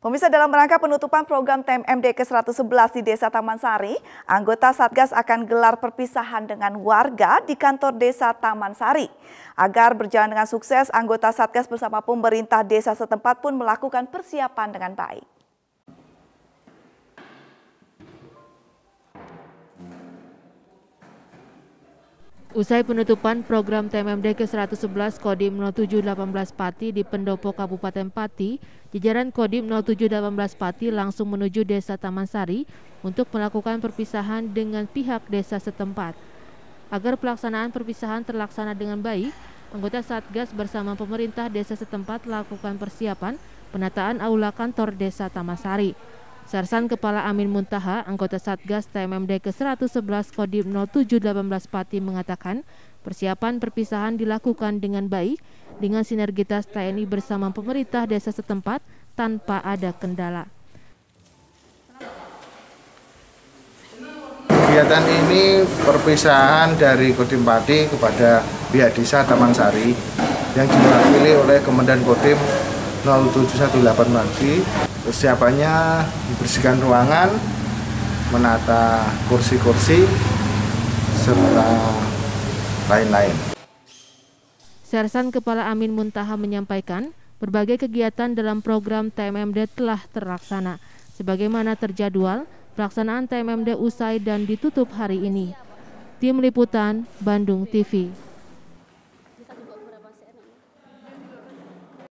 Pemirsa dalam rangka penutupan program TMMD ke-111 di Desa Taman Sari, anggota Satgas akan gelar perpisahan dengan warga di kantor Desa Taman Sari. Agar berjalan dengan sukses, anggota Satgas bersama pemerintah desa setempat pun melakukan persiapan dengan baik. Usai penutupan program TMMD ke-111 Kodim 0718 Pati di Pendopo Kabupaten Pati, jajaran Kodim 0718 Pati langsung menuju Desa Taman Sari untuk melakukan perpisahan dengan pihak desa setempat. Agar pelaksanaan perpisahan terlaksana dengan baik, anggota Satgas bersama pemerintah desa setempat lakukan persiapan penataan aula kantor Desa Tamasari. Sarsan Kepala Amin Muntaha, anggota Satgas TMMD ke-111 Kodim 0718 Pati mengatakan, persiapan perpisahan dilakukan dengan baik dengan sinergitas TNI bersama pemerintah desa setempat tanpa ada kendala. Kegiatan ini perpisahan dari Kodim Pati kepada pihak desa Taman Sari yang diwakili oleh Komandan Kodim 0718 Pati persiapannya dibersihkan ruangan menata kursi-kursi serta lain-lain. Sersan Kepala Amin Muntaha menyampaikan, berbagai kegiatan dalam program TMMD telah terlaksana. Sebagaimana terjadwal, pelaksanaan TMMD usai dan ditutup hari ini. Tim Liputan, Bandung TV.